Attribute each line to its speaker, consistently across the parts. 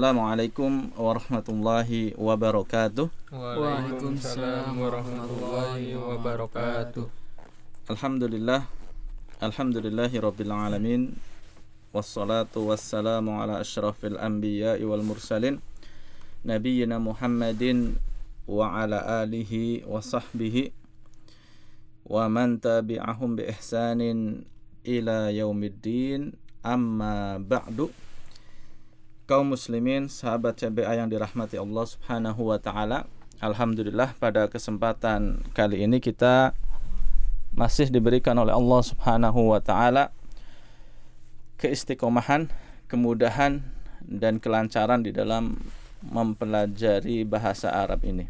Speaker 1: Assalamualaikum warahmatullahi wabarakatuh.
Speaker 2: Waalaikumsalam warahmatullahi wabarakatuh.
Speaker 1: Alhamdulillah. Alhamdulillahi rabbil alamin. Wassalatu wassalamu ala asyrafil anbiya wal mursalin. Nabiyyina Muhammadin wa ala alihi wa sahbihi wa man tabi'ahum bi ihsanin ila yaumiddin amma ba'du. kaum muslimin, sahabat CBA yang dirahmati Allah Subhanahu wa taala. Alhamdulillah pada kesempatan kali ini kita masih diberikan oleh Allah Subhanahu wa taala keistiqomahan, kemudahan dan kelancaran di dalam mempelajari bahasa Arab ini.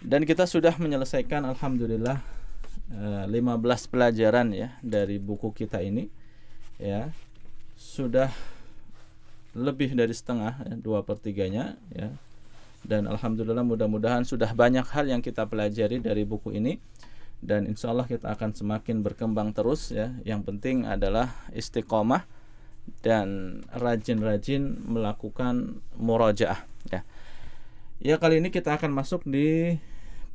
Speaker 1: Dan kita sudah menyelesaikan alhamdulillah 15 eh, pelajaran ya dari buku kita ini ya. Sudah lebih dari setengah ya, dua pertiganya ya dan alhamdulillah mudah-mudahan sudah banyak hal yang kita pelajari dari buku ini dan insya Allah kita akan semakin berkembang terus ya yang penting adalah istiqomah dan rajin-rajin melakukan murojaah ya ya kali ini kita akan masuk di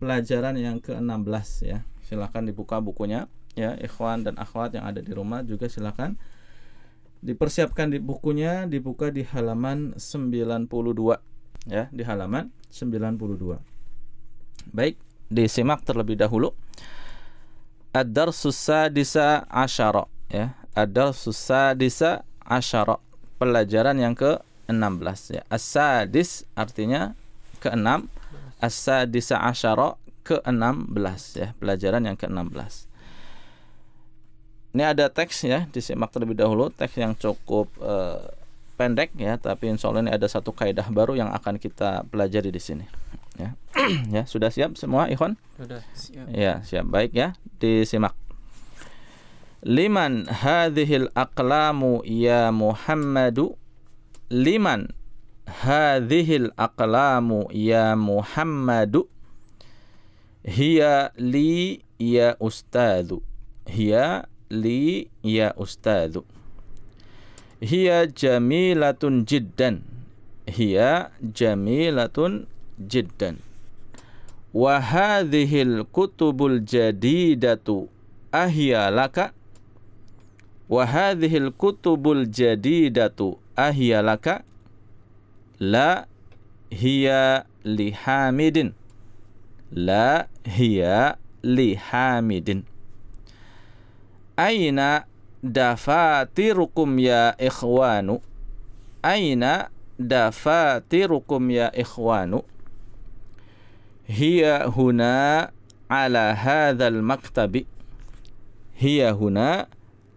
Speaker 1: pelajaran yang ke-16 ya silahkan dibuka bukunya ya ikhwan dan akhwat yang ada di rumah juga silahkan Dipersiapkan di bukunya dibuka di halaman 92 ya, di halaman 92. Baik, disimak terlebih dahulu. adar susah disa asyara ya. adar susah disa asyara. Pelajaran yang ke-16 ya. asadis artinya ke-6. asadisa disa asyara ke-16 ya, pelajaran yang ke-16 ini ada teks ya disimak terlebih dahulu teks yang cukup eh, pendek ya tapi insya Allah ini ada satu kaidah baru yang akan kita pelajari di sini ya ya sudah siap semua Ikhwan sudah siap ya siap baik ya disimak liman hadhil aqlamu ya Muhammadu liman hadhil aqlamu ya Muhammadu hiya li ya ustadu hiya li ya ustadzu hiya jamilatun jiddan hiya jamilatun jiddan wa hadhil kutubul jadidatu ahya laka wahadihil kutubul jadidatu ahya laka la hiya lihamidin la hiya lihamidin Aina dafatirukum ya ikhwanu? Aina dafatirukum ya ikhwanu? Hiya huna ala hadzal maktabi. Hiya huna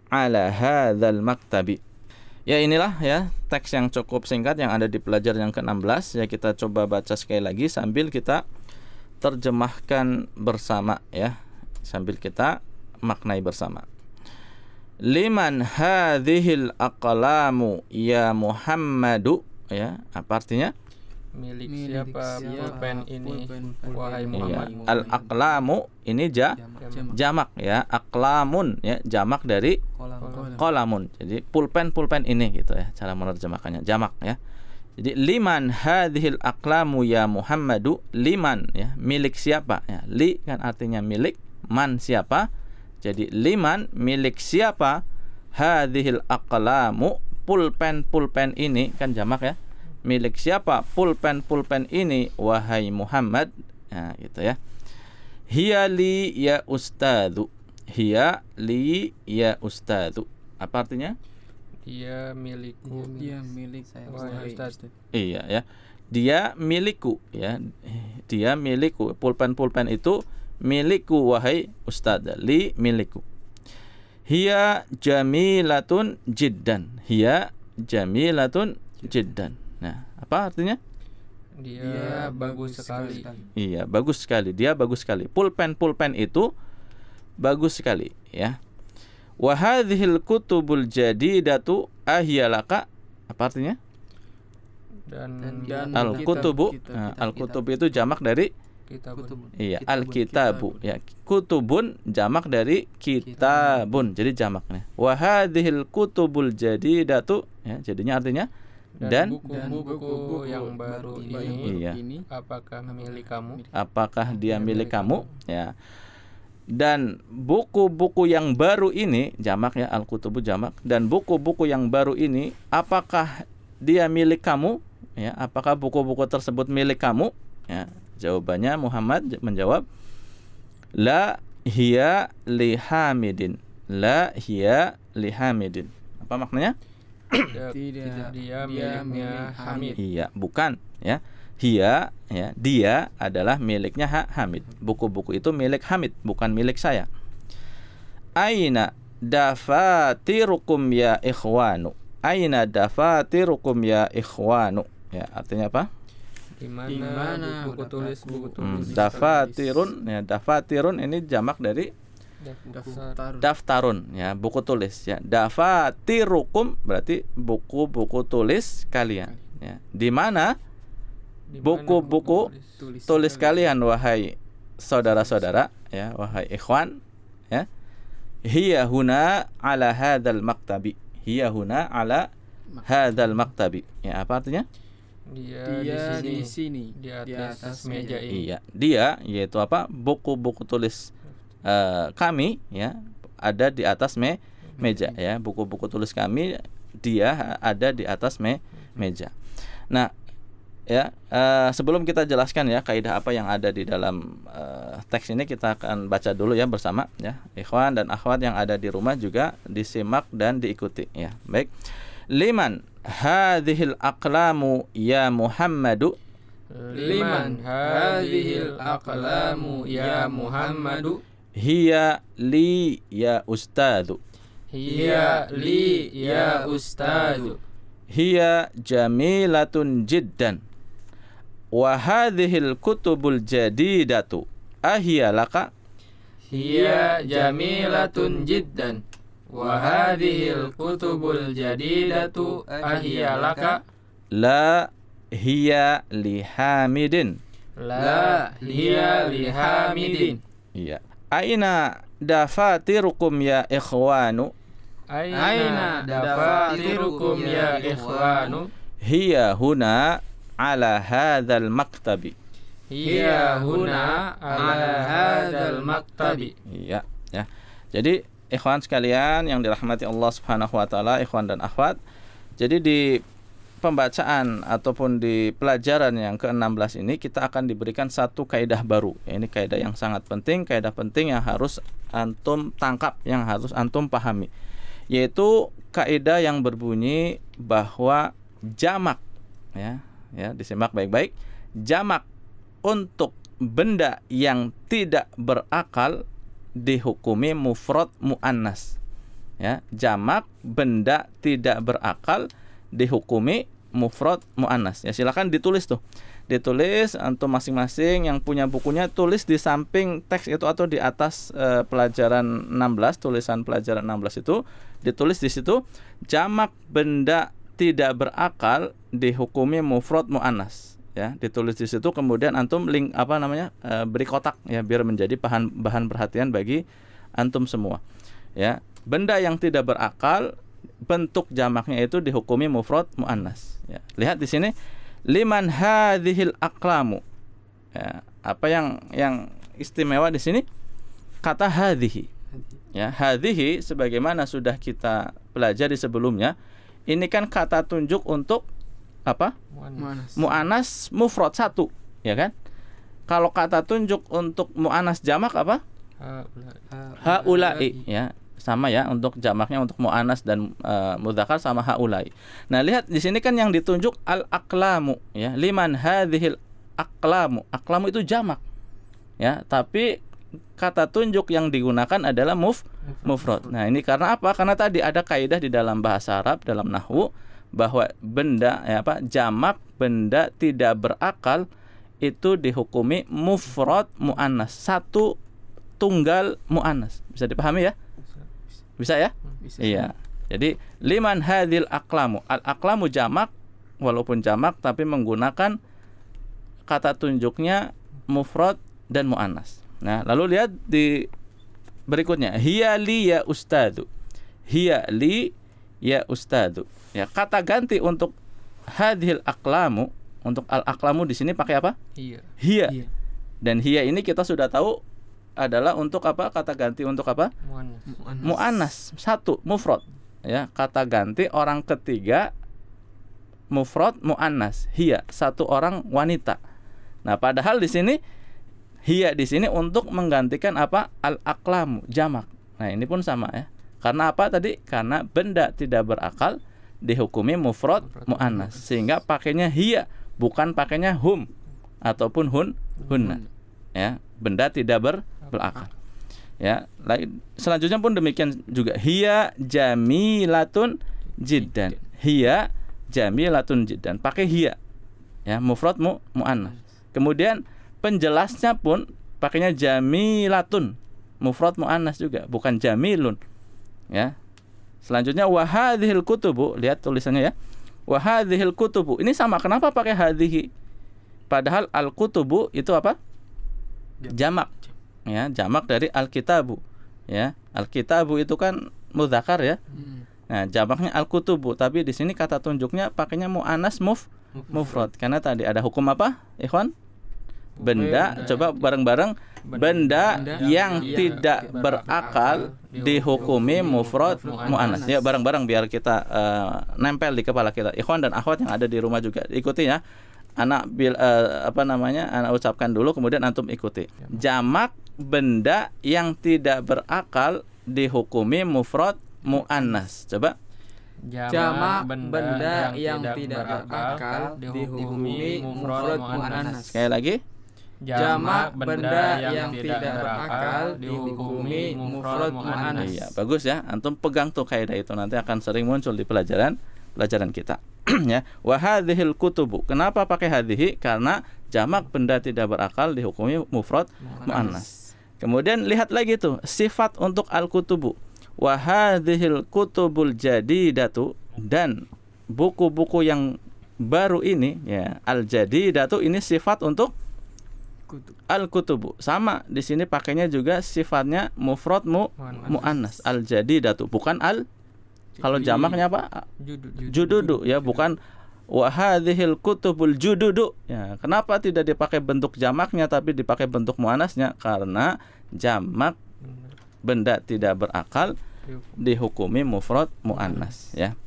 Speaker 1: ala hadzal maktabi. Ya inilah ya teks yang cukup singkat yang ada di pelajar yang ke-16 ya kita coba baca sekali lagi sambil kita terjemahkan bersama ya sambil kita maknai bersama liman hadhil aqlamu ya Muhammadu ya apa artinya
Speaker 3: milik, siapa, pulpen ini pulpen, wahai iya. Muhammad ya.
Speaker 1: al aqlamu ini ja jamak. ya aklamun ya jamak dari kolamun jadi pulpen pulpen ini gitu ya cara menerjemahkannya jamak ya jadi liman hadhil aqlamu ya Muhammadu liman ya milik siapa ya li kan artinya milik man siapa jadi liman milik siapa? Hadhil akalamu pulpen-pulpen ini kan jamak ya. Milik siapa pulpen-pulpen ini wahai Muhammad? Nah, gitu ya. hia li ya ustadu. hia li ya ustadu. Apa artinya?
Speaker 3: Dia milikku. Dia milik saya.
Speaker 1: Iya ya. Dia milikku ya. Dia milikku. Pulpen-pulpen itu milikku wahai ustadz li milikku hiya jamilatun jiddan hiya jamilatun jiddan nah
Speaker 2: apa artinya dia, dia bagus sekali. sekali.
Speaker 1: Iya, bagus sekali. Dia bagus sekali. Pulpen pulpen itu bagus sekali, ya. Wa hadhil kutubul jadidatu ahyalaka apa artinya?
Speaker 3: Dan, dan al-kutubu. Nah, al-kutub
Speaker 1: itu jamak dari Kitabun. Iya, al-kitabu. Ya, kutubun jamak dari kitabun. Jadi jamaknya. Wa hadhil kutubul jadidatu ya, jadinya artinya dan
Speaker 2: buku-buku
Speaker 3: yang baru ini, iya. ini apakah milik kamu?
Speaker 1: Apakah iya, dia milik kamu? Ya. Dan buku-buku yang baru ini jamak ya, al-kutubu jamak dan buku-buku yang baru ini apakah dia milik kamu? Ya, apakah buku-buku tersebut milik kamu? Ya, Jawabannya Muhammad menjawab la hiya lihamidin. La hiya lihamidin. Apa maknanya? Iya, bukan ya. Hia ya, dia adalah miliknya ha Hamid. Buku-buku itu milik Hamid, bukan milik saya. Aina dafati rukum ya ikhwanu. Aina dafati rukum ya ikhwanu. Ya, artinya apa?
Speaker 2: Dimana buku, tulis buku hmm. tulis hmm.
Speaker 1: dafatirun ya dafatirun ini jamak dari
Speaker 2: daftarun.
Speaker 1: daftarun ya buku tulis ya dafatirukum berarti buku-buku tulis kalian ya di mana buku-buku tulis, tulis kalian wahai saudara-saudara ya wahai ikhwan ya hiya huna ala hadzal maktabi hiya huna ala hadzal maktabi ya apa artinya
Speaker 3: dia, dia di, sini. di sini di atas, di atas meja
Speaker 2: ini. Iya,
Speaker 1: dia yaitu apa? Buku-buku tulis uh, kami ya ada di atas me meja ya. Buku-buku tulis kami dia ada di atas me meja. Nah, ya uh, sebelum kita jelaskan ya kaidah apa yang ada di dalam uh, teks ini kita akan baca dulu ya bersama ya ikhwan dan akhwat yang ada di rumah juga disimak dan diikuti ya baik liman hadhil aqlamu ya Muhammadu
Speaker 2: liman hadhil aqlamu ya Muhammadu
Speaker 1: hiya li ya ustadu
Speaker 2: hiya
Speaker 3: li ya ustadu
Speaker 1: hiya jamilatun jiddan wa hadhil kutubul jadidatu ahiya laka
Speaker 4: hiya jamilatun jiddan Wahadihil kutubul jadidatu ahiya laka La
Speaker 1: hiya lihamidin
Speaker 3: La hiya lihamidin
Speaker 1: Iya Aina dafatirukum ya ikhwanu
Speaker 2: Aina dafatirukum ya ikhwanu
Speaker 1: Hiya huna ala maktabi
Speaker 2: Hiya huna ala maktabi
Speaker 1: Iya ya. Jadi ikhwan sekalian yang dirahmati Allah Subhanahu wa taala, ikhwan dan akhwat. Jadi di pembacaan ataupun di pelajaran yang ke-16 ini kita akan diberikan satu kaidah baru. Ini kaidah yang sangat penting, kaidah penting yang harus antum tangkap, yang harus antum pahami. Yaitu kaidah yang berbunyi bahwa jamak ya, ya disimak baik-baik. Jamak untuk benda yang tidak berakal dihukumi mufrad muannas. Ya, jamak benda tidak berakal dihukumi mufrad muannas. Ya, silakan ditulis tuh. Ditulis antum masing-masing yang punya bukunya tulis di samping teks itu atau di atas e, pelajaran 16, tulisan pelajaran 16 itu ditulis di situ jamak benda tidak berakal dihukumi mufrad muannas ya ditulis di situ kemudian antum link apa namanya eh, beri kotak ya biar menjadi bahan bahan perhatian bagi antum semua ya benda yang tidak berakal bentuk jamaknya itu dihukumi mufrad muannas ya. lihat di sini liman hadhil aklamu ya, apa yang yang istimewa di sini kata hadhi. ya hadhi sebagaimana sudah kita pelajari sebelumnya ini kan kata tunjuk untuk apa? Mu'anas. Mu'anas mufrad satu, ya kan? Kalau kata tunjuk untuk mu'anas jamak apa?
Speaker 3: Haulai,
Speaker 1: ya sama ya untuk jamaknya untuk mu'anas dan uh, eh, mudzakkar sama haulai. Nah, lihat di sini kan yang ditunjuk al aklamu ya. Liman hadhil aklamu aklamu itu jamak. Ya, tapi kata tunjuk yang digunakan adalah muf mufrad. Nah, ini karena apa? Karena tadi ada kaidah di dalam bahasa Arab dalam nahwu bahwa benda ya apa jamak benda tidak berakal itu dihukumi mufrad muannas satu tunggal muannas bisa dipahami ya bisa ya hmm, bisa. iya jadi liman hadil aklamu al aklamu jamak walaupun jamak tapi menggunakan kata tunjuknya mufrad dan muannas nah lalu lihat di berikutnya hiya li ya ustadu hiya li ya ustadu. Ya, kata ganti untuk hadhil aklamu untuk al aklamu di sini pakai apa? Hiya. Hiya. Dan hiya ini kita sudah tahu adalah untuk apa? Kata ganti untuk apa? Muanas. Mu Mu satu mufrad. Ya, kata ganti orang ketiga mufrad muanas hiya satu orang wanita. Nah, padahal di sini hiya di sini untuk menggantikan apa? al aklamu jamak. Nah, ini pun sama ya. Karena apa tadi? Karena benda tidak berakal dihukumi mufrad muannas. Sehingga pakainya hiya bukan pakainya hum ataupun hun hunna. Ya, benda tidak ber, berakal. Ya, lain selanjutnya pun demikian juga hiya jamilatun jiddan. Hiya jamilatun jiddan. Pakai hiya. Ya, mufrad mu muannas. Kemudian penjelasnya pun pakainya jamilatun mufrad muannas juga, bukan jamilun. Ya. Selanjutnya wahadhil kutubu, lihat tulisannya ya. Wahadhil kutubu. Ini sama, kenapa pakai hadhi? Padahal al kutubu itu apa? Jamak. Ya, jamak dari al-kitab alkitabu. Ya, al-kitab alkitabu itu kan muzakar ya. Hmm. Nah, jamaknya al kutubu, tapi di sini kata tunjuknya pakainya mu'anas, muf mufrad karena tadi ada hukum apa? Ikhwan? benda, coba bareng-bareng benda, yang, iya. tidak iya. berakal dihukumi mufrad muannas ya bareng-bareng biar kita uh, nempel di kepala kita ikhwan dan akhwat yang ada di rumah juga ikuti ya anak bil uh, apa namanya anak ucapkan dulu kemudian antum ikuti jamak benda yang tidak berakal dihukumi mufrad muannas coba
Speaker 2: jamak benda, benda yang, yang tidak berakal, berakal dihukumi mufrad muannas sekali lagi jamak benda yang, yang tidak berakal dihukumi mufrad muannas. Iya,
Speaker 1: bagus ya. Antum pegang tuh kaidah itu nanti akan sering muncul di pelajaran pelajaran kita ya. Wa hadhil kutubu. Kenapa pakai hadhihi? Karena jamak benda tidak berakal dihukumi mufrad muannas. Kemudian lihat lagi tuh sifat untuk al-kutubu. Wa hadhil kutubul jadidatu dan buku-buku yang baru ini ya al-jadidatu ini sifat untuk al kutubu sama di sini pakainya juga sifatnya mufrad mu muannas al jadi datu bukan al kalau jamaknya apa jududu, ya bukan wahadhil kutubul jududu ya kenapa tidak dipakai bentuk jamaknya tapi dipakai bentuk muannasnya karena jamak benda tidak berakal dihukumi mufrad muannas ya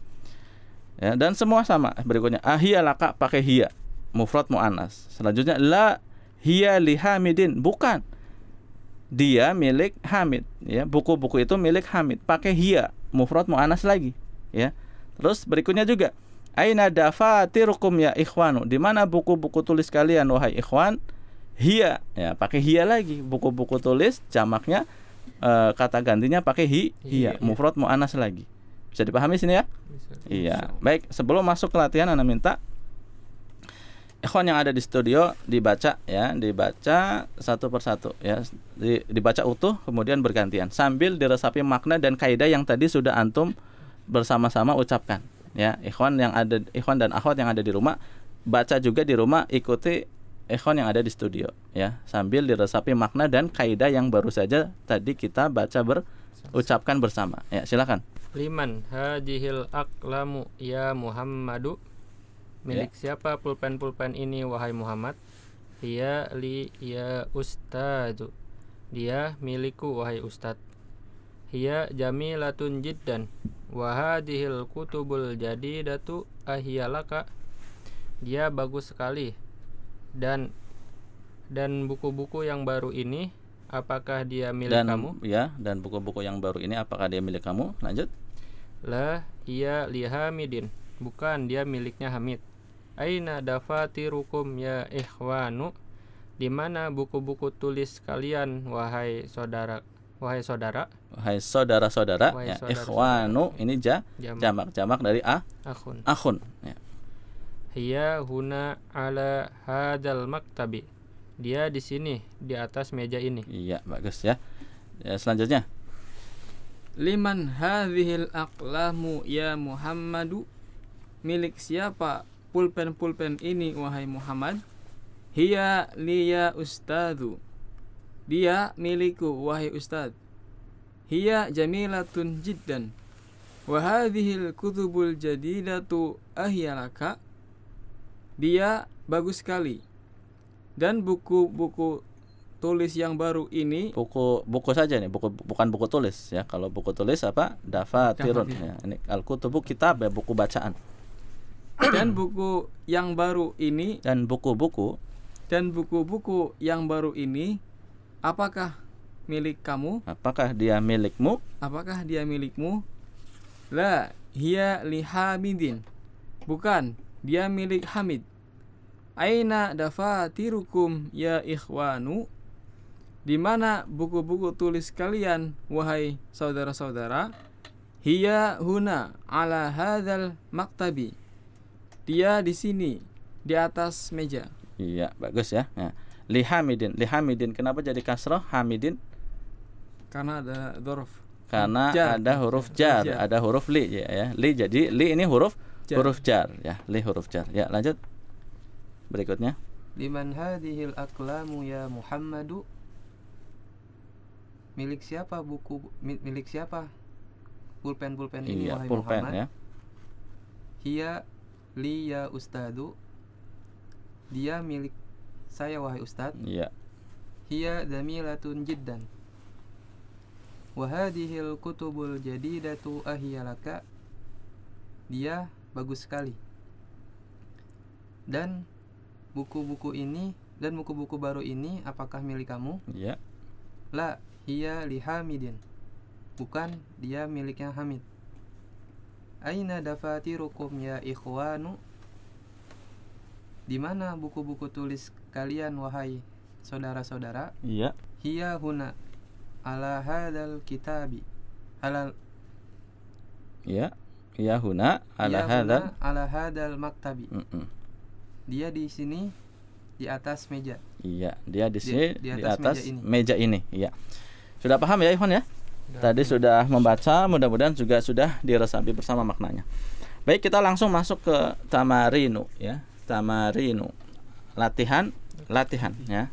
Speaker 1: ya dan semua sama berikutnya laka pakai hia mufrad muannas selanjutnya la hiya li Hamidin, bukan. Dia milik Hamid, ya. Buku-buku itu milik Hamid, pakai hiya, mufrad muannas lagi, ya. Terus berikutnya juga Aina dafatirukum ya ikhwanu. Di mana buku-buku tulis kalian wahai ikhwan? Hiya, ya pakai hiya lagi. Buku-buku tulis jamaknya e, kata gantinya pakai hi, iya, hiya, iya. mufrad muannas lagi. Bisa dipahami sini ya? Iya. Baik, sebelum masuk ke latihan Anda minta ikhwan yang ada di studio dibaca ya, dibaca satu persatu ya, di, dibaca utuh kemudian bergantian sambil diresapi makna dan kaidah yang tadi sudah antum bersama-sama ucapkan ya. Ikhwan yang ada ikhwan dan akhwat yang ada di rumah baca juga di rumah ikuti ikhwan yang ada di studio ya, sambil diresapi makna dan kaidah yang baru saja tadi kita baca ber ucapkan bersama. Ya, silakan.
Speaker 3: Liman hadihil aklamu ya Muhammadu Milik yeah. siapa pulpen-pulpen ini wahai Muhammad? Ia li ya ustadu. Dia milikku wahai ustad. Hiya jamilatun jiddan wa hadhil kutubul datu ahiyalaka. Dia bagus sekali. Dan dan buku-buku yang baru ini apakah dia milik dan, kamu?
Speaker 1: Ya, dan buku-buku yang baru ini apakah dia milik kamu? Lanjut.
Speaker 3: La iya midin. Bukan, dia miliknya Hamid. Aina dafatirukum ya ikhwanu? Di mana buku-buku tulis kalian wahai saudara wahai saudara?
Speaker 1: Wahai saudara-saudara ya saudara, ikhwanu saudara. ini ja, jamak jamak dari a akhun. Akhun ya.
Speaker 3: Hiya huna ala hadal maktabi. Dia di sini di atas meja ini.
Speaker 1: Iya, bagus ya. ya selanjutnya.
Speaker 2: Liman hadhil aqlamu ya Muhammadu? Milik siapa pulpen-pulpen ini wahai Muhammad hiya liya ustadu dia milikku wahai ustad hiya jamilatun jiddan wa hadhil kutubul jadidatu ahyalaka dia bagus sekali dan buku-buku tulis yang baru ini
Speaker 1: buku buku saja nih buku bukan buku tulis ya kalau buku tulis apa dafatirun ya ini al kutubu kitab ya buku bacaan dan buku yang baru ini dan buku-buku
Speaker 2: dan buku-buku yang baru ini apakah milik kamu?
Speaker 1: Apakah dia milikmu?
Speaker 2: Apakah dia milikmu? La hiya li Hamidin. Bukan, dia milik Hamid. Aina dafatirukum ya ikhwanu? Di mana buku-buku tulis kalian wahai saudara-saudara? Hiya huna ala hadzal maktabi. Dia di sini, di atas meja.
Speaker 1: Iya, bagus ya. Nah, lihamidin, lihamidin kenapa jadi kasroh hamidin?
Speaker 2: Karena ada dorof Karena jar. ada huruf jar, jar,
Speaker 1: ada huruf li ya, ya. Li jadi li ini huruf jar. huruf jar ya, li huruf jar. Ya, lanjut. Berikutnya.
Speaker 4: Liman hadhil aklamu ya Muhammadu? Milik siapa buku milik siapa? Pulpen-pulpen ini iya, wahai pulpen, Muhammad. Ya li ya ustadu dia milik saya wahai ustad iya hiya damilatun jiddan wahai dihil kutubul jadidatu ahiyalaka dia bagus sekali dan buku-buku ini dan buku-buku baru ini apakah milik kamu? Iya. La hiya lihamidin. Bukan dia miliknya Hamid. Aina dafatirukum ya ikhwanu Di mana buku-buku tulis kalian wahai saudara-saudara? Iya. Hiya huna ala hadal kitabi. Halal.
Speaker 1: Iya. Hiya huna ala Hiya hadal
Speaker 4: ala hadal maktabi. Mm -mm. Dia di sini di atas meja.
Speaker 1: Iya, dia di sini di, di atas, di atas meja, meja ini. Iya. Sudah paham ya Ikhwan ya? Tadi sudah membaca, mudah-mudahan juga sudah diresapi bersama maknanya. Baik, kita langsung masuk ke tamarinu ya. Tamarinu. Latihan, latihan ya.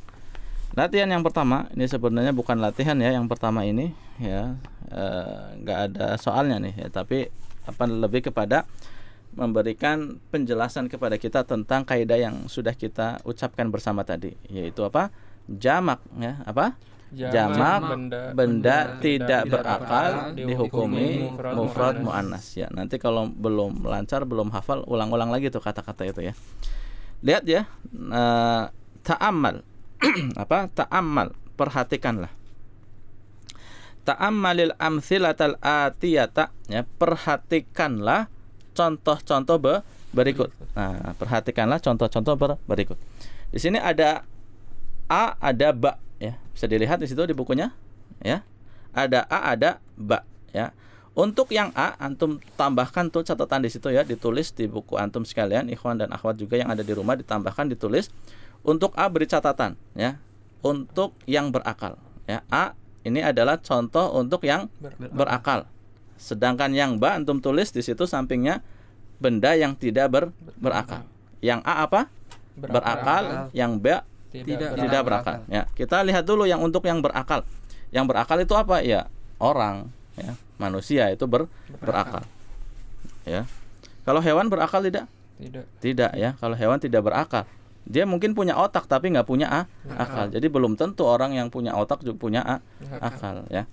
Speaker 1: Latihan yang pertama, ini sebenarnya bukan latihan ya, yang pertama ini ya eh, nggak e, ada soalnya nih ya, tapi apa lebih kepada memberikan penjelasan kepada kita tentang kaidah yang sudah kita ucapkan bersama tadi, yaitu apa? jamak ya, apa? jamak benda, benda tidak berakal dihukumi mufrad muannas ya nanti kalau belum lancar belum hafal ulang-ulang lagi tuh kata-kata itu ya lihat ya uh, ta'ammal apa ta'ammal perhatikanlah ta'ammalil amsilatal atiyata ya perhatikanlah contoh-contoh be berikut nah perhatikanlah contoh-contoh ber berikut di sini ada a ada ba bisa dilihat di situ di bukunya, ya. Ada A, ada B, ya. Untuk yang A, antum tambahkan tuh catatan di situ ya, ditulis di buku antum sekalian, ikhwan dan akhwat juga yang ada di rumah ditambahkan ditulis. Untuk A beri catatan ya. Untuk yang berakal ya. A ini adalah contoh untuk yang berakal. Sedangkan yang B antum tulis di situ sampingnya benda yang tidak ber, berakal. Yang A apa? berakal. yang B
Speaker 3: tidak, tidak berakal.
Speaker 1: Ya, kita lihat dulu yang untuk yang berakal. Yang berakal itu apa? Ya, orang, ya, manusia itu ber, berakal. berakal. Ya. Kalau hewan berakal tidak? Tidak. Tidak ya, kalau hewan tidak berakal. Dia mungkin punya otak tapi nggak punya a, akal. Jadi belum tentu orang yang punya otak juga punya a, akal ya.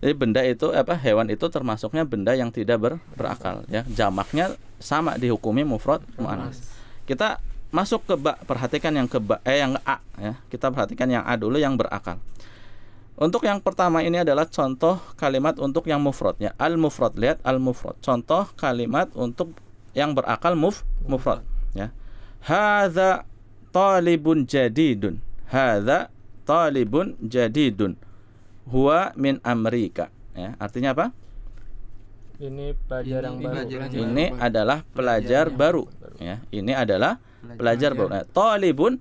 Speaker 1: Jadi benda itu apa hewan itu termasuknya benda yang tidak ber, berakal ya. Jamaknya sama dihukumi mufrad muannas. Kita masuk ke ba perhatikan yang ke ba eh yang a ya kita perhatikan yang a dulu yang berakal untuk yang pertama ini adalah contoh kalimat untuk yang ya. al mufrad lihat al mufrad contoh kalimat untuk yang berakal muf mufrad ya hadza talibun jadidun hadza talibun jadidun huwa min amerika ya artinya apa
Speaker 3: ini pelajar yang baru. Pelajar ini baru.
Speaker 1: adalah pelajar baru. baru. Ya, ini adalah pelajar, pelajar baru. Ya. tolibun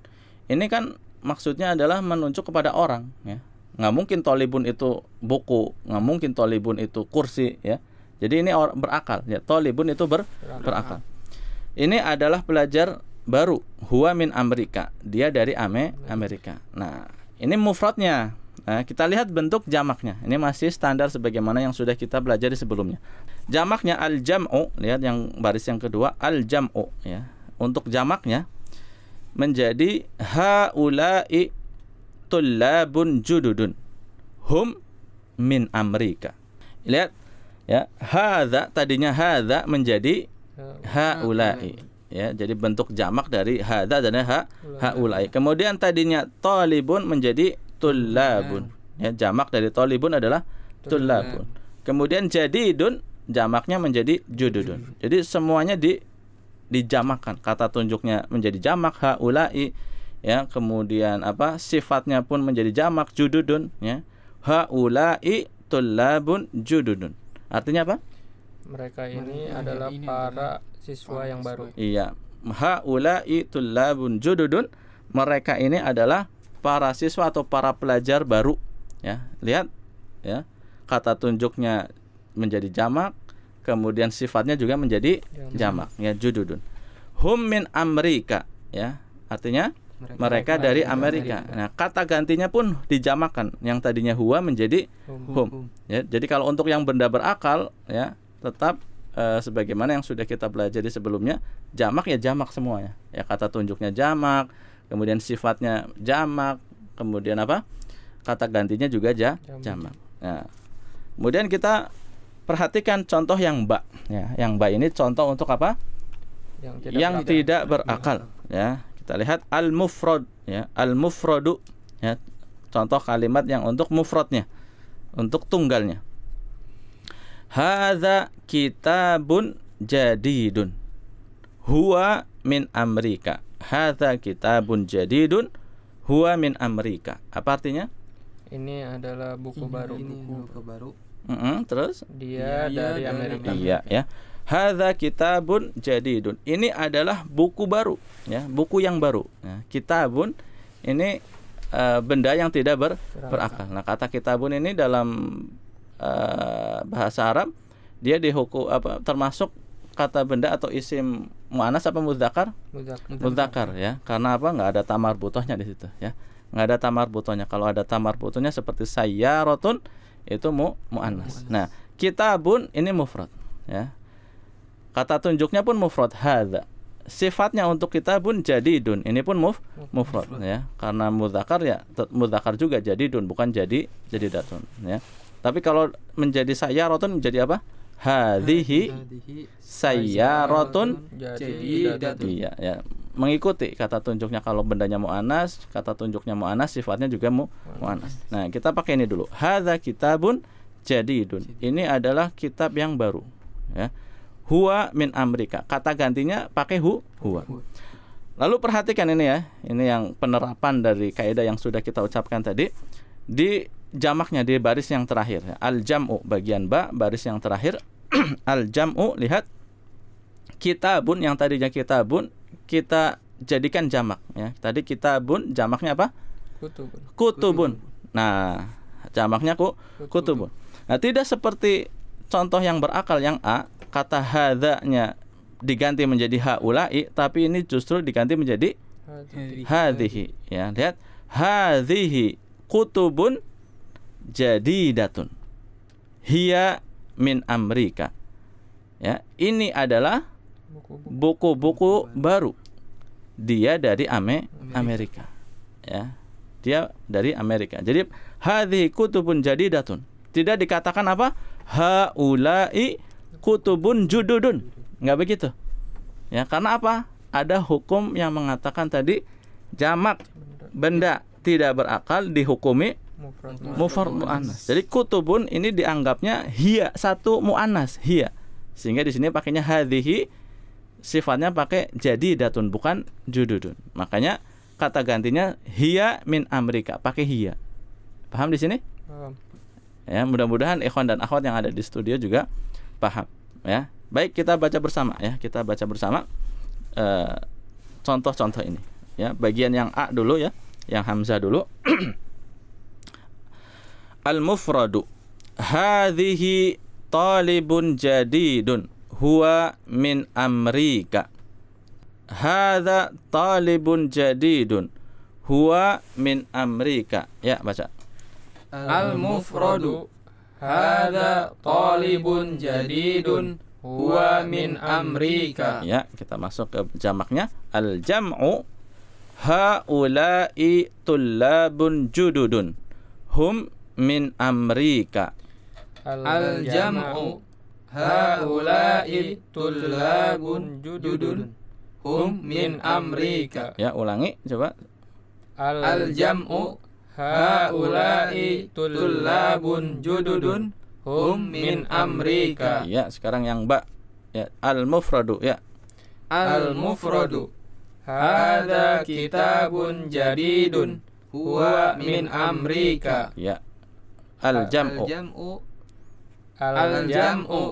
Speaker 1: ini kan maksudnya adalah menunjuk kepada orang. Ya, nggak mungkin tolibun itu buku, nggak mungkin tolibun itu kursi. Ya, jadi ini orang berakal. Ya, tolibun itu ber berakal. berakal. Ini adalah pelajar baru. Huamin Amerika. Dia dari Ame Amerika. Nah, ini mufradnya Eh, kita lihat bentuk jamaknya. Ini masih standar sebagaimana yang sudah kita pelajari sebelumnya. Jamaknya al-jam'u, lihat yang baris yang kedua al-jam'u ya. Untuk jamaknya menjadi haula'i tulabun jududun hum min Amerika. Lihat ya, hadza tadinya hadza menjadi haula'i ya jadi bentuk jamak dari hadza dan haulai kemudian tadinya talibun menjadi tulabun. Ya. ya, jamak dari tolibun adalah tulabun. Kemudian jadi dun, jamaknya menjadi jududun. Jadi semuanya di dijamakan. Kata tunjuknya menjadi jamak haulai ya, kemudian apa? sifatnya pun menjadi jamak jududun ya. Haulai tulabun jududun. Artinya apa?
Speaker 3: Mereka ini Mereka adalah ini para siswa yang baru.
Speaker 1: Iya. Haulai tulabun jududun. Mereka ini adalah para siswa atau para pelajar baru ya lihat ya kata tunjuknya menjadi jamak kemudian sifatnya juga menjadi jamak, ya jududun hum min amrika ya artinya mereka, mereka dari Amerika. Amerika. Nah, kata gantinya pun dijamakan. Yang tadinya huwa menjadi hum. hum. hum. Ya, jadi kalau untuk yang benda berakal ya, tetap e, sebagaimana yang sudah kita pelajari sebelumnya, jamak ya jamak semuanya. Ya kata tunjuknya jamak, kemudian sifatnya jamak, kemudian apa? kata gantinya juga ja, jamak. Ya. kemudian kita perhatikan contoh yang ba ya, yang ba ini contoh untuk apa?
Speaker 3: yang tidak, yang berakal.
Speaker 1: tidak berakal ya. Kita lihat al mufrod ya, al-mufradu ya, contoh kalimat yang untuk mufradnya, untuk tunggalnya. Hadza kitabun jadidun. Huwa min Amerika hatha kitabun jadidun huwa min Amerika. Apa artinya?
Speaker 3: Ini adalah
Speaker 4: buku ini, baru. Ini buku, buku baru. Mm -hmm, terus? Dia, Dia dari, iya, dari Amerika. Iya
Speaker 1: ya. hatha kitabun jadidun. Ini adalah buku baru, ya, buku yang baru. Ya, kitabun ini uh, benda yang tidak ber, berakal. Nah, kata kitabun ini dalam uh, bahasa Arab dia dihukum apa termasuk kata benda atau isim mu'anas apa mudzakar? Mudzakar ya. Karena apa? nggak ada tamar butuhnya di situ ya. nggak ada tamar butuhnya. Kalau ada tamar butuhnya seperti saya rotun itu mu mu'anas. Nah, kitabun ini mufrad ya. Kata tunjuknya pun mufrad hadza. Sifatnya untuk kita jadi dun Ini pun muf mufrad ya. Karena mudzakar ya mudzakar juga jadi dun bukan jadi jadi datun ya. Tapi kalau menjadi saya rotun menjadi apa? hadhihi sayyaratun jadidatun. Iya, ya. Mengikuti kata tunjuknya kalau bendanya anas kata tunjuknya anas sifatnya juga mu anas Nah, kita pakai ini dulu. Hadza kitabun jadidun. Ini adalah kitab yang baru, ya. Huwa min amrika. Kata gantinya pakai hu huwa. Lalu perhatikan ini ya. Ini yang penerapan dari kaidah yang sudah kita ucapkan tadi. Di jamaknya di baris yang terakhir. Al jamu bagian ba baris yang terakhir. Al jamu lihat kita bun yang tadinya kitabun kita jadikan jamak ya. Tadi bun jamaknya apa? Kutubun. Kutubun. Nah, jamaknya ku kutubun. Nah, tidak seperti contoh yang berakal yang A, kata hadanya diganti menjadi haulai tapi ini justru diganti menjadi hadhihi ya lihat hadhihi kutubun jadi datun. Hiya min amrika. Ya, ini adalah buku-buku baru. Dia dari Ame, Amerika. Ya. Dia dari Amerika. Jadi hadhihi kutubun jadidatun. Tidak dikatakan apa? Haulai kutubun jududun. nggak begitu. Ya, karena apa? Ada hukum yang mengatakan tadi jamak benda tidak berakal dihukumi
Speaker 2: mufrad
Speaker 1: muanas. Jadi kutubun ini dianggapnya hia satu muanas hia. Sehingga di sini pakainya hadhihi sifatnya pakai jadi datun bukan jududun. Makanya kata gantinya hia min amrika, pakai hia. Paham di sini? Paham. Ya, mudah-mudahan ikhwan dan akhwat yang ada di studio juga paham, ya. Baik, kita baca bersama ya. Kita baca bersama eh, contoh-contoh ini, ya. Bagian yang A dulu ya, yang hamzah dulu. al-mufradu hadhihi talibun jadidun huwa min amrika hadha talibun jadidun huwa min amrika ya baca
Speaker 2: al-mufradu hadha talibun jadidun huwa min amrika
Speaker 1: ya kita masuk ke jamaknya al jam'u haula'i tullabun jududun hum min amrika
Speaker 4: al jam'u haula'i tulagun jududun hum min amrika ya
Speaker 1: ulangi coba
Speaker 4: al jam'u haula'i tulagun jududun hum min amrika
Speaker 1: ya sekarang yang ba ya al mufradu ya
Speaker 2: al mufradu hada kitabun jadidun
Speaker 4: huwa min amrika
Speaker 1: ya Al-jam'u.
Speaker 2: Al-jam'u. Al-jam'u.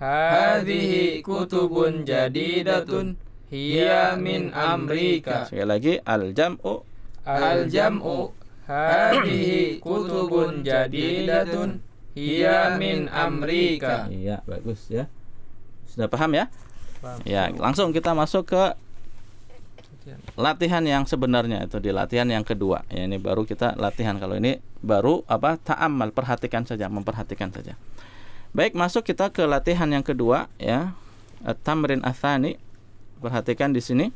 Speaker 2: Hadhihi kutubun jadidatun hiya min amrika. Sekali
Speaker 1: lagi al-jam'u. Al-jam'u.
Speaker 2: Hadhihi kutubun jadidatun hiya min amrika.
Speaker 1: Iya, bagus ya. Sudah paham ya? Paham. Ya, langsung kita masuk ke latihan. yang sebenarnya itu di latihan yang kedua. Ya ini baru kita latihan. Kalau ini baru apa? Ta'amal, perhatikan saja, memperhatikan saja. Baik, masuk kita ke latihan yang kedua ya. Tamrin athani. Perhatikan di sini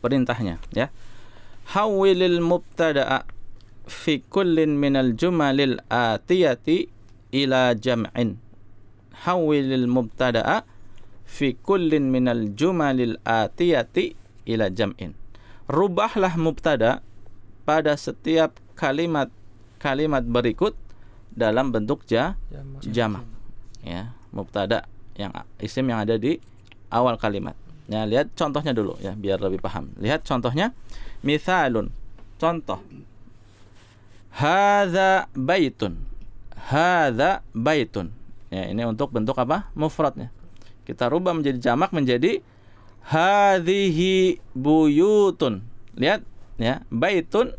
Speaker 1: perintahnya ya. Hawilil mubtada fi kullin minal jumalil atiyati ila jam'in. Hawilil mubtada fi kullin minal jumalil atiyati ila jam'in. Rubahlah mubtada pada setiap kalimat kalimat berikut dalam bentuk ja, jamak. Ya, mubtada yang isim yang ada di awal kalimat. Ya, lihat contohnya dulu ya biar lebih paham. Lihat contohnya misalun. Contoh. Hadza baitun. Hadza baitun. Ya, ini untuk bentuk apa? Mufradnya. Kita rubah menjadi jamak menjadi hadhihi buyutun. Lihat ya, baitun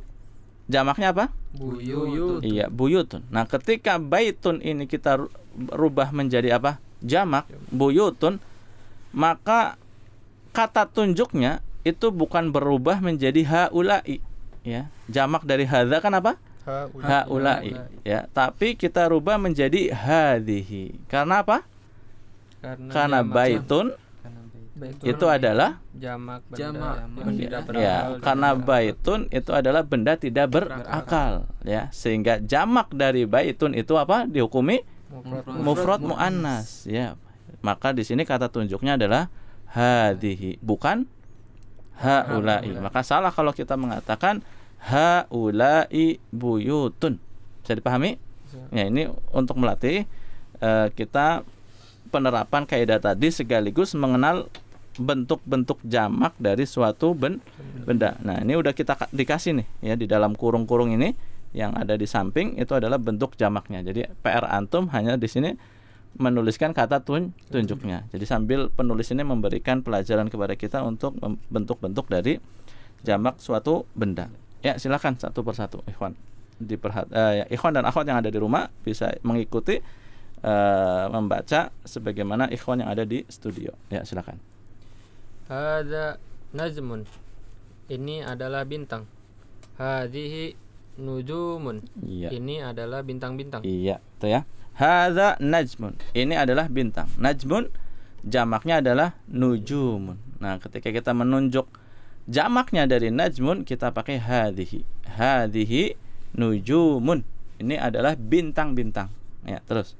Speaker 1: jamaknya apa?
Speaker 2: Buyutun.
Speaker 1: Iya, buyutun. Nah, ketika baitun ini kita rubah menjadi apa? Jamak buyutun, maka kata tunjuknya itu bukan berubah menjadi haulai ya. Jamak dari hadza kan apa? haulai. ha ya, tapi kita rubah menjadi hadhihi. Karena apa? Karena, karena baitun
Speaker 3: Baitun itu adalah jamak benda, jamak benda iya, berakal,
Speaker 1: ya, karena baitun itu adalah benda tidak berakal, ya sehingga jamak dari baitun itu apa dihukumi mufrad muannas ya maka di sini kata tunjuknya adalah hadihi bukan haulai maka salah kalau kita mengatakan haulai buyutun bisa dipahami ya ini untuk melatih uh, kita penerapan kaidah tadi sekaligus mengenal bentuk-bentuk jamak dari suatu ben benda. Nah, ini udah kita dikasih nih ya di dalam kurung-kurung ini yang ada di samping itu adalah bentuk jamaknya. Jadi PR antum hanya di sini menuliskan kata tun tunjuknya. Jadi sambil penulis ini memberikan pelajaran kepada kita untuk bentuk-bentuk dari jamak suatu benda. Ya, silakan satu persatu, Ikhwan. Diperhat eh, ya, Ikhwan dan akhwat yang ada di rumah bisa mengikuti eh, membaca sebagaimana Ikhwan yang ada di studio. Ya, silakan.
Speaker 3: Hada najmun. Ini adalah bintang. Hadihi nujumun. Iya. Ini adalah bintang-bintang.
Speaker 1: Iya, itu ya. Hada najmun. Ini adalah bintang. Najmun jamaknya adalah nujumun. Nah, ketika kita menunjuk jamaknya dari najmun kita pakai hadihi. Hadihi nujumun. Ini adalah bintang-bintang. Ya, terus.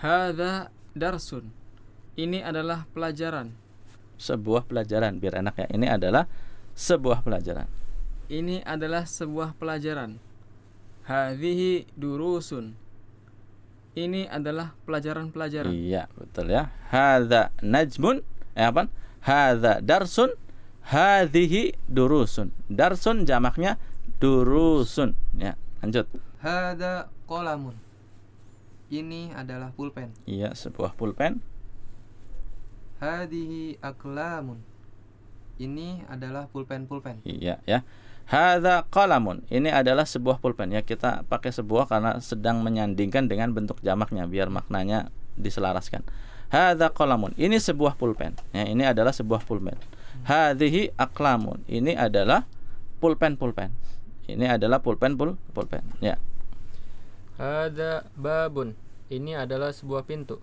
Speaker 2: Hada darsun. Ini adalah pelajaran
Speaker 1: sebuah pelajaran biar enak ya ini adalah sebuah pelajaran
Speaker 2: ini adalah sebuah pelajaran hadhihi durusun ini adalah pelajaran-pelajaran
Speaker 1: iya betul ya hadza najmun eh apa hadza darsun hadhihi durusun darsun jamaknya durusun ya lanjut
Speaker 4: hadza qalamun ini adalah pulpen
Speaker 1: iya sebuah pulpen
Speaker 4: Hadihi aklamun. Ini adalah pulpen-pulpen.
Speaker 1: Iya, ya. Hadza qalamun. Ini adalah sebuah pulpen ya. Kita pakai sebuah karena sedang menyandingkan dengan bentuk jamaknya biar maknanya diselaraskan. Hadza qalamun. Ini sebuah pulpen. Ya, ini adalah sebuah pulpen. Hadhihi aklamun. Ini adalah pulpen-pulpen. Ini adalah pulpen pul pulpen. Ya.
Speaker 3: Hadza babun. Ini adalah sebuah pintu.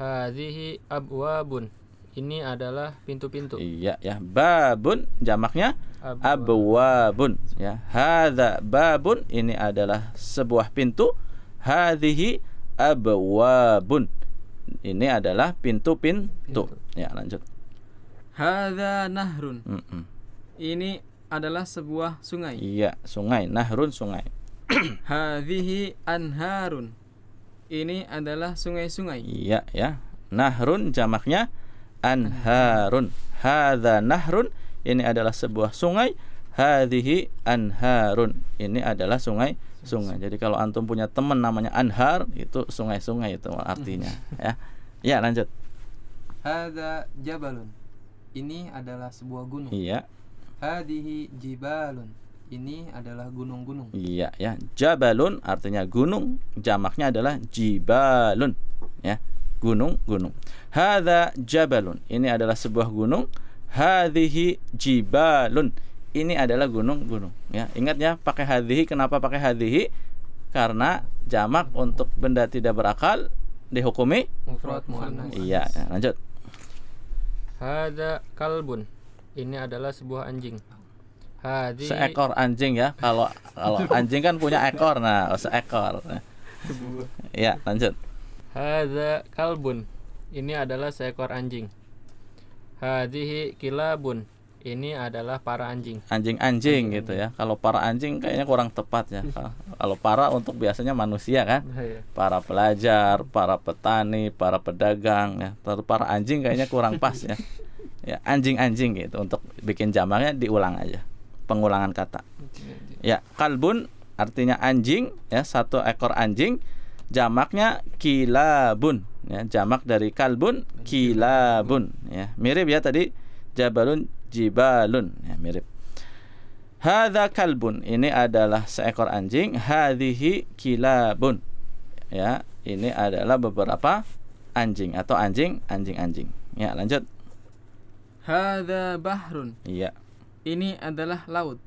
Speaker 3: Hadhihi abwabun. Ini adalah pintu-pintu.
Speaker 1: Iya ya. Babun jamaknya abwabun ya. Hadza babun ini adalah sebuah pintu. Hadhihi abwabun. Ini adalah pintu-pintu. Ya, lanjut.
Speaker 2: Hadza nahrun. Mm -mm. Ini adalah sebuah sungai.
Speaker 1: Iya, sungai. Nahrun sungai.
Speaker 2: Hadhihi anharun ini adalah sungai-sungai.
Speaker 1: Iya ya. Nahrun jamaknya anharun. Hadza nahrun ini adalah sebuah sungai. Hadhihi anharun. Ini adalah sungai sungai. Jadi kalau antum punya teman namanya anhar itu sungai-sungai itu artinya ya. Ya, lanjut.
Speaker 4: Hadza jabalun. Ini adalah sebuah gunung. Iya. Hadhihi jibalun ini adalah gunung-gunung.
Speaker 1: Iya ya. Jabalun artinya gunung, jamaknya adalah jibalun ya. Gunung-gunung. Hada jabalun. Ini adalah sebuah gunung. Hadhihi jibalun. Ini adalah gunung-gunung ya. Ingat ya pakai hadhihi kenapa pakai hadhihi? Karena jamak untuk benda tidak berakal dihukumi
Speaker 4: mufrad muannas. Iya,
Speaker 1: ya, lanjut.
Speaker 3: Hada kalbun. Ini adalah sebuah anjing. Haji. Seekor
Speaker 1: anjing ya. Kalau kalau anjing kan punya ekor. Nah, oh, seekor. ya, lanjut.
Speaker 3: Hadza kalbun. Ini adalah seekor anjing. hadihi kilabun. Ini adalah para anjing.
Speaker 1: Anjing-anjing gitu ya. Kalau para anjing kayaknya kurang tepat ya. Kalau para untuk biasanya manusia kan. Nah, iya. Para pelajar, para petani, para pedagang ya. Terus para anjing kayaknya kurang pas ya. Ya, anjing-anjing gitu untuk bikin jamaknya diulang aja pengulangan kata. Ya, kalbun artinya anjing ya, satu ekor anjing jamaknya kilabun ya, jamak dari kalbun kilabun ya. Mirip ya tadi jabalun jibalun ya, mirip. hada kalbun ini adalah seekor anjing, hadhihi kilabun. Ya, ini adalah beberapa anjing atau anjing anjing anjing. Ya, lanjut.
Speaker 2: hada bahrun. Iya. Ini adalah laut.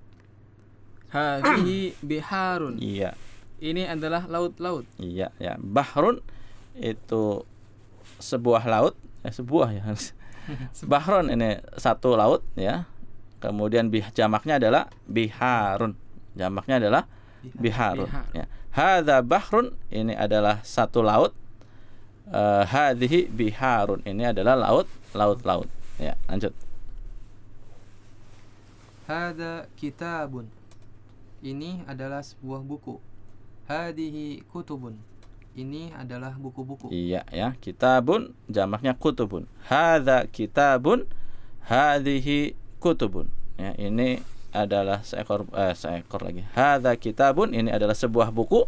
Speaker 2: Hadhihi biharun. Iya. Ini adalah laut-laut.
Speaker 1: Iya, ya. Bahrun itu sebuah laut, eh, sebuah ya. Bahrun ini satu laut ya. Kemudian bi jamaknya adalah biharun. Jamaknya adalah biharun. Bihar. Ya. Hadza bahrun ini adalah satu laut. Uh, eh, hadhihi biharun ini adalah laut, laut-laut. Ya, lanjut.
Speaker 4: Hada kitabun. Ini adalah sebuah buku. Hadihi kutubun. Ini adalah buku-buku.
Speaker 1: Iya ya, kitabun jamaknya kutubun. Hada kitabun, hadihi kutubun. Ya, ini adalah seekor eh, seekor lagi. Hada kitabun ini adalah sebuah buku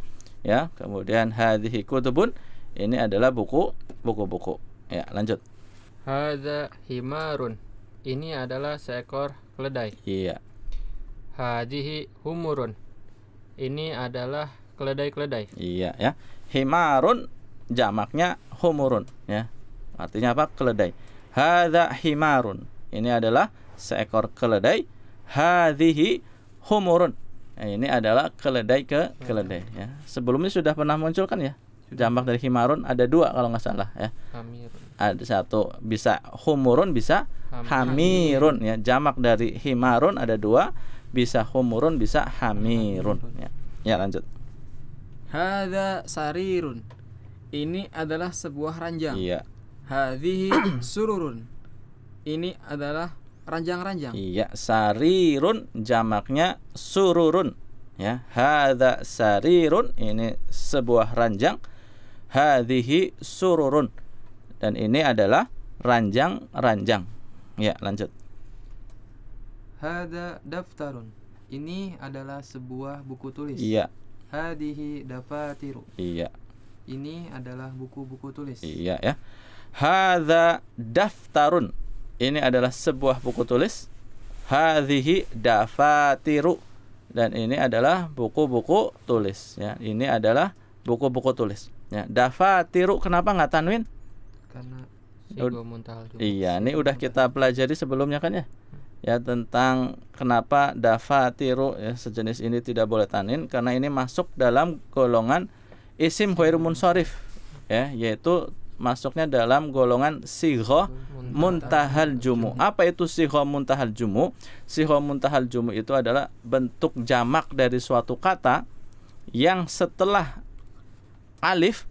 Speaker 1: ya. Kemudian hadihi kutubun ini adalah buku buku-buku. Ya, lanjut.
Speaker 3: Hada himarun ini adalah seekor keledai. Iya. Hajihi humurun. Ini adalah keledai-keledai.
Speaker 1: Iya ya. Himarun jamaknya humurun ya. Artinya apa? Keledai. Hadza himarun. Ini adalah seekor keledai. Hadhihi humurun. ini adalah keledai ke keledai ya. Sebelumnya sudah pernah muncul kan ya? jamak dari himarun ada dua kalau nggak salah ya Hamirun. ada satu bisa humurun bisa hamirun ya jamak dari himarun ada dua bisa humurun bisa hamirun ya ya lanjut
Speaker 2: hada sarirun ini adalah sebuah ranjang iya hadhihi sururun ini adalah ranjang-ranjang
Speaker 1: iya sarirun jamaknya sururun ya hada sarirun ini sebuah ranjang hadhihi sururun. Dan ini adalah ranjang-ranjang. Ya, lanjut.
Speaker 4: Hada daftarun. Ini adalah sebuah buku tulis. Iya. hadhihi dafatiru. Iya. Ini adalah buku-buku tulis.
Speaker 1: Iya ya. Hada daftarun. Ini adalah sebuah buku tulis. hadhihi dafatiru. Dan ini adalah buku-buku tulis. Ya, ini adalah buku-buku tulis. Ya, dafa tiru kenapa nggak tanwin? Karena Iya, ini udah kita pelajari sebelumnya kan ya. Hmm. Ya tentang kenapa dafa tiru ya sejenis ini tidak boleh tanin karena ini masuk dalam golongan isim khairu munsorif ya yaitu masuknya dalam golongan sigho muntahal jumu. Apa itu sigho muntahal jumu? Sigho muntahal jumu itu adalah bentuk jamak dari suatu kata yang setelah alif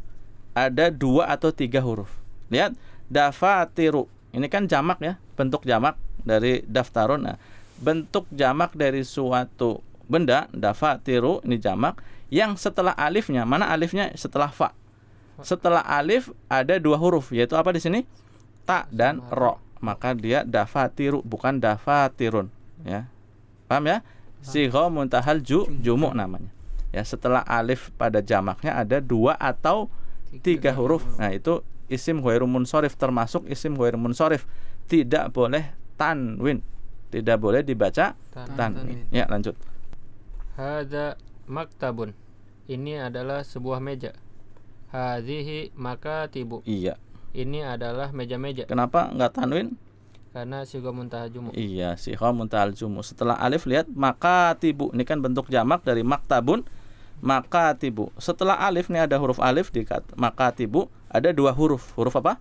Speaker 1: ada dua atau tiga huruf. Lihat dafatiru. Ini kan jamak ya, bentuk jamak dari daftarun. Nah, bentuk jamak dari suatu benda dafatiru ini jamak yang setelah alifnya. Mana alifnya? Setelah fa. Setelah alif ada dua huruf yaitu apa di sini? Ta dan ro. Maka dia dafatiru bukan dafatirun ya. Paham ya? Sigho muntahal ju, jumuk namanya ya setelah alif pada jamaknya ada dua atau tiga, huruf nah itu isim ghairu sorif termasuk isim ghairu sorif tidak boleh tanwin tidak boleh dibaca tanwin, ya lanjut
Speaker 3: hada maktabun ini adalah sebuah meja hadhihi makatibu iya ini adalah meja-meja
Speaker 1: kenapa nggak tanwin
Speaker 3: karena muntah muntahajumu.
Speaker 1: Iya, muntah muntahajumu. Setelah alif lihat maka tibu ini kan bentuk jamak dari maktabun maka tibu. Setelah alif nih ada huruf alif di maka tibu ada dua huruf. Huruf apa?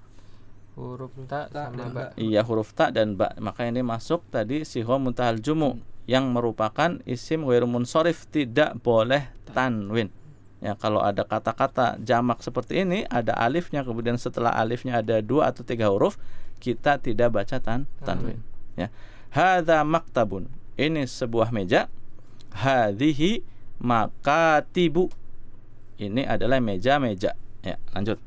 Speaker 3: Huruf ta, sama ba.
Speaker 1: Iya, huruf ta dan ba. Maka ini masuk tadi siho muntahal jumu yang merupakan isim wairumun sorif tidak boleh tanwin. Ya, kalau ada kata-kata jamak seperti ini, ada alifnya, kemudian setelah alifnya ada dua atau tiga huruf, kita tidak baca tan tanwin. Ya. hada maktabun. Ini sebuah meja. Hadhihi maka tibu ini adalah meja-meja ya lanjut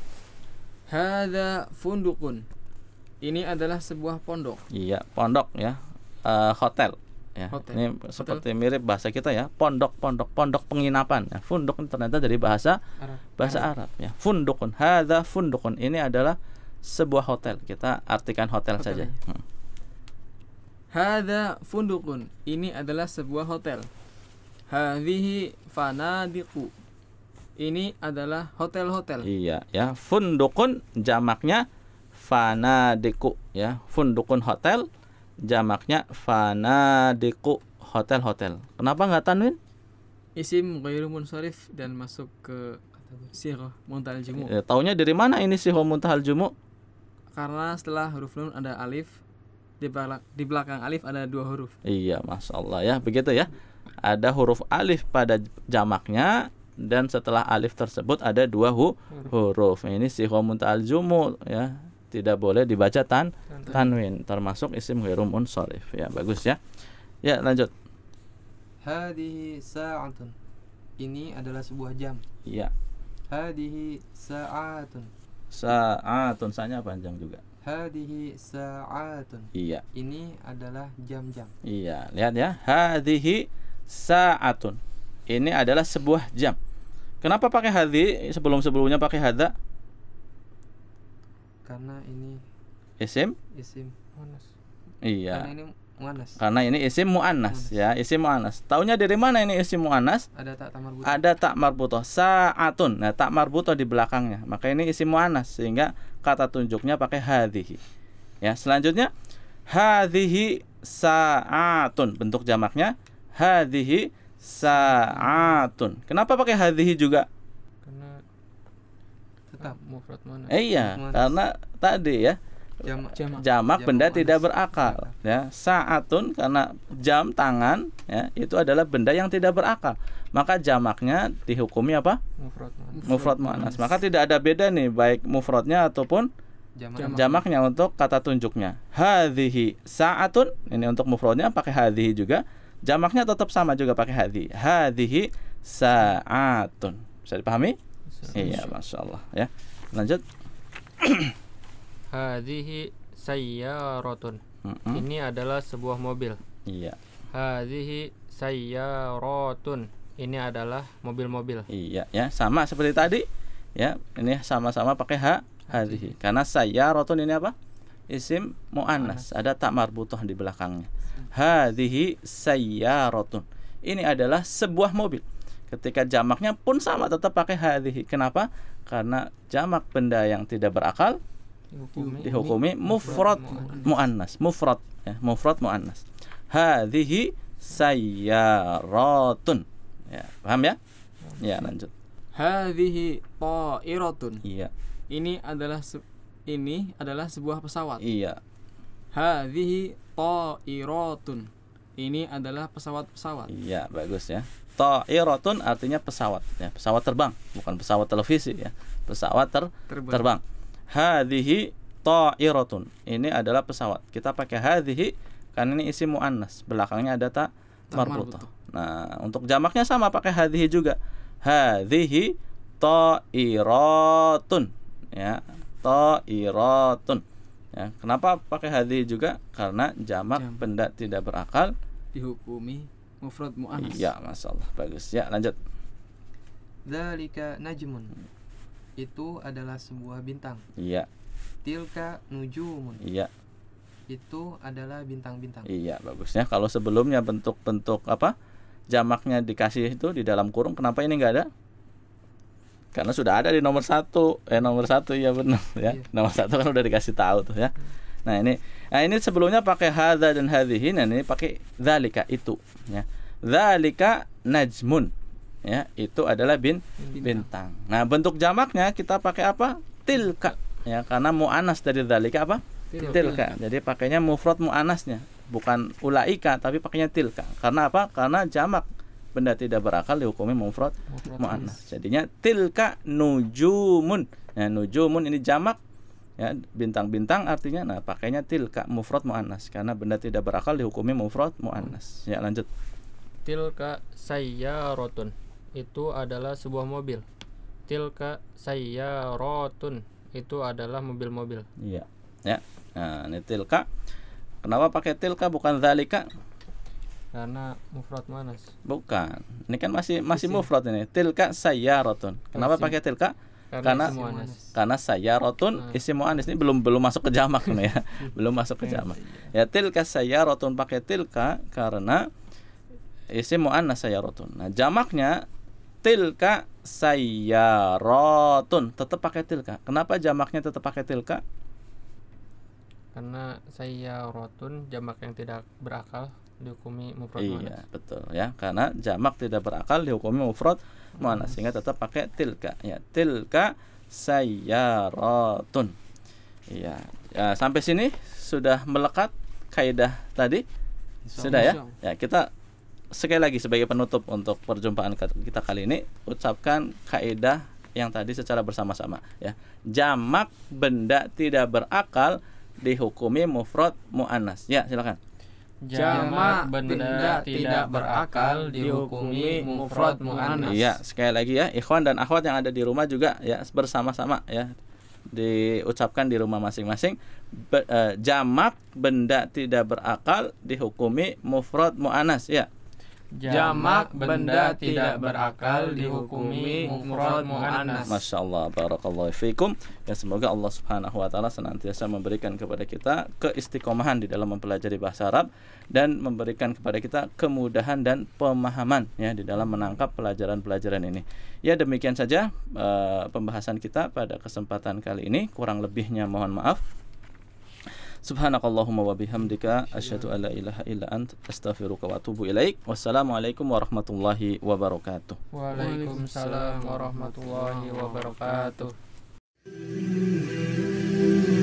Speaker 2: hada fundukun ini adalah sebuah pondok
Speaker 1: iya pondok ya uh, hotel ya hotel. ini seperti mirip bahasa kita ya pondok pondok pondok penginapan ya, funduk ternyata dari bahasa Arab. bahasa Arab. Arab ya fundukun hada fundukun ini adalah sebuah hotel kita artikan hotel, hotel. saja hmm.
Speaker 2: hada fundukun ini adalah sebuah hotel Hadhihi fanadiqu. Ini adalah hotel-hotel.
Speaker 1: Iya, ya. Fundukun jamaknya fanadiku ya. Fundukun hotel jamaknya fanadiku hotel-hotel. Kenapa nggak tanwin?
Speaker 2: Isim ghairu munsharif dan masuk ke sirah muntahal jumu. Ya, eh,
Speaker 1: taunya dari mana ini sirah muntahal jumu?
Speaker 2: Karena setelah huruf nun ada alif, di belakang, di belakang alif ada dua huruf.
Speaker 1: Iya, masya ya, begitu ya ada huruf alif pada jamaknya dan setelah alif tersebut ada dua hu huruf. Ini sih muntal jumu ya. Tidak boleh dibaca tan tanwin termasuk isim huruf unsorif. Ya, bagus ya. Ya, lanjut.
Speaker 4: Hadhi sa'atun. Ini adalah sebuah jam. Iya. Hadhi sa'atun.
Speaker 1: Sa'atun sanya panjang juga.
Speaker 4: Hadhi sa'atun. Iya. Ini adalah jam-jam.
Speaker 1: Iya, lihat ya. Hadhi sa'atun. Ini adalah sebuah jam. Kenapa pakai hadhi sebelum-sebelumnya pakai hada?
Speaker 4: Karena ini isim isim muannas. Iya. Karena ini muannas. Karena ini
Speaker 1: isim muannas ya, isim muannas. Taunya dari mana ini isim muannas? Ada tak marbutoh. Ada tak marbutoh sa'atun. Nah, tak marbutoh di belakangnya. Maka ini isim muannas sehingga kata tunjuknya pakai hadhihi. Ya, selanjutnya hadhihi sa'atun bentuk jamaknya hadhihi sa'atun. Kenapa pakai hadhihi juga? Karena
Speaker 3: tetap mufrad mana? Eh, iya, mana? karena
Speaker 1: tadi ya.
Speaker 4: Jamak, jamak, jamak
Speaker 1: benda jamak tidak berakal ya saatun karena jam tangan ya itu adalah benda yang tidak berakal maka jamaknya dihukumi apa
Speaker 2: mufrad mu'anas
Speaker 1: mufrad mu'anas maka tidak ada beda nih baik mufradnya ataupun jamak. jamaknya untuk kata tunjuknya hadhihi saatun ini untuk mufradnya pakai hadhihi juga Jamaknya tetap sama juga pakai hadhi. Hadhihi sa'atun. Bisa dipahami? Iya, Masya Allah. Ya. Lanjut.
Speaker 3: Hadhihi sayyaratun. Mm -hmm. Ini adalah sebuah mobil. Iya. Hadhihi sayyaratun. Ini adalah mobil-mobil.
Speaker 1: Iya, ya. Sama seperti tadi. Ya, ini sama-sama pakai ha hadhihi. Karena saya rotun ini apa? Isim muanas. Ada tak marbutoh di belakangnya hadhihi sayyaratun. Ini adalah sebuah mobil. Ketika jamaknya pun sama tetap pakai hadhihi. Kenapa? Karena jamak benda yang tidak berakal
Speaker 4: dihukumi, dihukumi
Speaker 1: mufrad muannas, mufrad ya, mufrad muannas. Hadhihi sayyaratun. Ya, paham ya? Ya, lanjut.
Speaker 2: Hadhihi ta'iratun. Iya. Ini adalah ini adalah sebuah pesawat. Iya. Hadhihi Ta'iratun. Ini adalah pesawat-pesawat.
Speaker 1: Iya, bagus ya. Ta'iratun artinya pesawat ya, pesawat terbang, bukan pesawat televisi ya. Pesawat ter terbang. terbang. Hadhihi ta'iratun. Ini adalah pesawat. Kita pakai hadhihi karena ini isi muannas, belakangnya ada tak marbuto. Nah, untuk jamaknya sama pakai hadhihi juga. Hadhihi ta'iratun ya. Ta'iratun. Ya, kenapa pakai hadhi juga? Karena jamak Jam. pendak tidak berakal
Speaker 4: dihukumi mufrad muannas. Iya,
Speaker 1: masalah bagus. Ya, lanjut.
Speaker 4: Zalika najmun. Itu adalah sebuah bintang. Iya. Tilka nujumun. Iya. Itu adalah bintang-bintang. Iya,
Speaker 1: bagusnya. Kalau sebelumnya bentuk-bentuk apa? Jamaknya dikasih itu di dalam kurung, kenapa ini enggak ada? karena sudah ada di nomor satu eh nomor satu ya benar ya iya. nomor satu kan udah dikasih tahu tuh ya nah ini nah ini sebelumnya pakai hada dan hadhihi nah ini pakai zalika itu ya zalika najmun ya itu adalah bin bintang. nah bentuk jamaknya kita pakai apa tilka ya karena muanas dari zalika apa tilka, tilka. jadi pakainya mufrad muanasnya bukan ulaika tapi pakainya tilka karena apa karena jamak benda tidak berakal dihukumi mufrad muannas. Jadinya tilka nujumun. Nah, nujumun ini jamak ya bintang-bintang artinya nah pakainya tilka mufrad muannas karena benda tidak berakal dihukumi mufrad muannas. Ya, lanjut.
Speaker 3: Tilka sayyaratun Itu adalah sebuah mobil. Tilka sayyaratun Itu adalah mobil-mobil.
Speaker 1: Iya. Ya. Nah, ini tilka. Kenapa pakai tilka bukan zalika?
Speaker 3: Karena mufrad manas.
Speaker 1: Bukan. Ini kan masih masih mufrad ini. Tilka saya rotun Kenapa pakai tilka? Karena karena, saya rotun isi isim nah. ini belum belum masuk ke jamak nih ya. belum masuk ke iya, jamak. Iya. Ya tilka saya rotun pakai tilka karena isi muanas saya rotun Nah, jamaknya tilka saya rotun tetap pakai tilka. Kenapa jamaknya tetap pakai tilka?
Speaker 3: Karena saya rotun jamak yang tidak berakal dihukumi mufrad iya muanas.
Speaker 1: betul ya karena jamak tidak berakal dihukumi mufrad muanas sehingga tetap pakai tilka ya tilka sayyaratun iya ya, sampai sini sudah melekat kaidah tadi sudah ya ya kita sekali lagi sebagai penutup untuk perjumpaan kita kali ini ucapkan kaidah yang tadi secara bersama-sama ya jamak benda tidak berakal dihukumi mufrad muannas ya silakan
Speaker 2: Jamak benda tidak, tidak berakal dihukumi mufrad muannas. Iya,
Speaker 1: sekali lagi ya, ikhwan dan akhwat yang ada di rumah juga ya bersama-sama ya diucapkan di rumah masing-masing Be, uh, jamak benda tidak berakal dihukumi mufrad muannas ya jamak
Speaker 2: benda tidak berakal dihukumi
Speaker 3: mufrad muannas. Masya
Speaker 1: Allah, barakallahu fiikum. Ya semoga Allah Subhanahu wa taala senantiasa memberikan kepada kita keistiqomahan di dalam mempelajari bahasa Arab dan memberikan kepada kita kemudahan dan pemahaman ya di dalam menangkap pelajaran-pelajaran ini. Ya demikian saja uh, pembahasan kita pada kesempatan kali ini. Kurang lebihnya mohon maaf. سبحانك اللهم وبحمدك أشهد أن لا إله إلا أنت أستغفرك وأتوب إليك والسلام عليكم ورحمة الله وبركاته
Speaker 3: وعليكم السلام ورحمة
Speaker 2: الله وبركاته